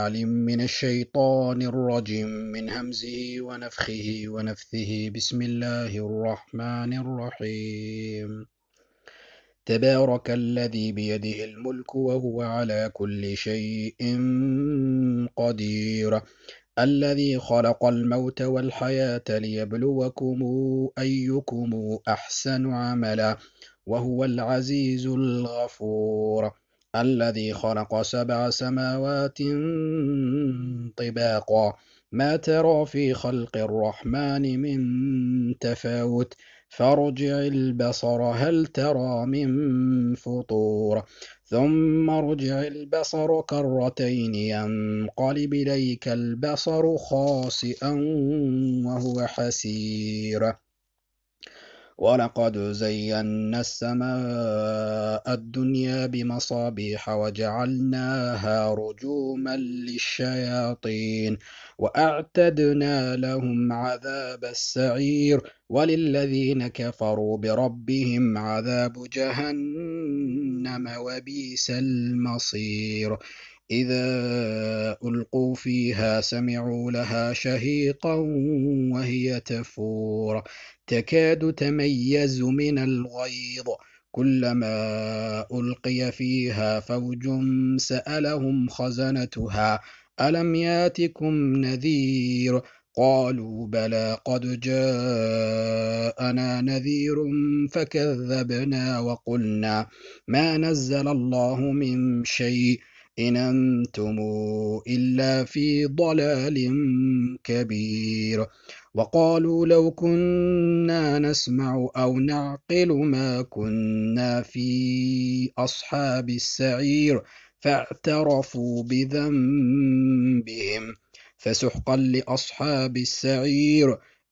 أعلم من الشيطان الرجيم من همزه ونفخه ونفثه بسم الله الرحمن الرحيم تبارك الذي بيده الملك وهو على كل شيء قدير الذي خلق الموت والحياة ليبلوكم أيكم أحسن عملا وهو العزيز الغفور الذي خلق سبع سماوات طباقا ما ترى في خلق الرحمن من تفاوت فارجع البصر هل ترى من فطور ثم ارجع البصر كرتين ينقلب اليك البصر خاسئا وهو حسير ولقد زينا السماء الدنيا بمصابيح وجعلناها رجوما للشياطين وأعتدنا لهم عذاب السعير وللذين كفروا بربهم عذاب جهنم وبئس المصير إذا ألقوا فيها سمعوا لها شهيقا وهي تفور تكاد تميز من الغيظ كلما ألقي فيها فوج سألهم خزنتها ألم ياتكم نذير قالوا بلى قد جاءنا نذير فكذبنا وقلنا ما نزل الله من شيء إن أنتم إلا في ضلال كبير وقالوا لو كنا نسمع أو نعقل ما كنا في أصحاب السعير فاعترفوا بذنبهم فسحقا لأصحاب السعير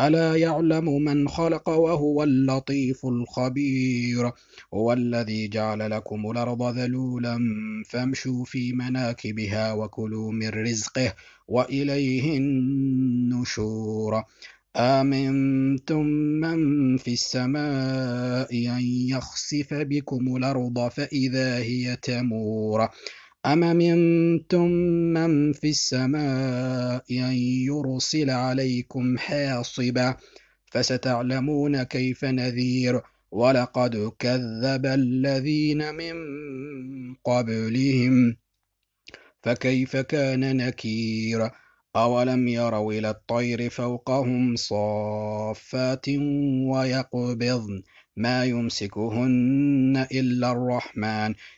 ألا يعلم من خلق وهو اللطيف الخبير هو الذي جعل لكم الأرض ذلولا فامشوا في مناكبها وكلوا من رزقه وإليه النشور آمنتم من في السماء أن يخسف بكم الأرض فإذا هي تمور أم منتم من في السماء أن يرسل عليكم حاصبا فستعلمون كيف نذير ولقد كذب الذين من قبلهم فكيف كان نكير أولم يروا إلى الطير فوقهم صافات ويقبضن ما يمسكهن إلا الرحمن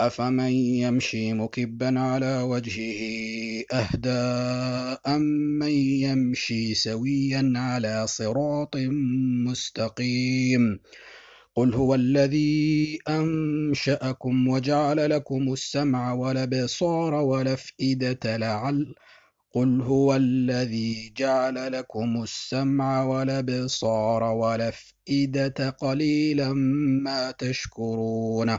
أفمن يمشي مكبا على وجهه أهدى أمن يمشي سويا على صراط مستقيم قل هو الذي أنشأكم وجعل لكم السمع والأبصار والأفئدة لعل قل هو الذي جعل لكم السمع والأبصار والأفئدة قليلا ما تشكرون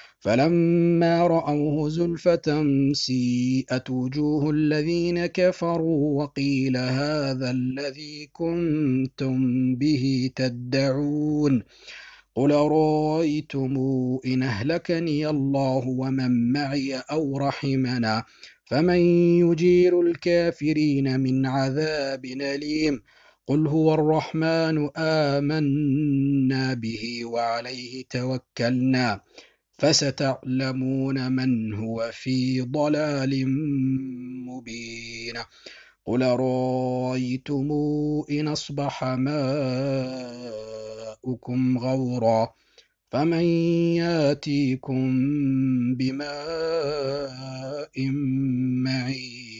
فلما رأوه زلفة سيئت وجوه الذين كفروا وقيل هذا الذي كنتم به تدعون قل رأيتم إن أهلكني الله ومن معي أو رحمنا فمن يجير الكافرين من عذاب أليم قل هو الرحمن آمنا به وعليه توكلنا فستعلمون من هو في ضلال مبين قل رايتم ان اصبح ماؤكم غورا فمن ياتيكم بماء معين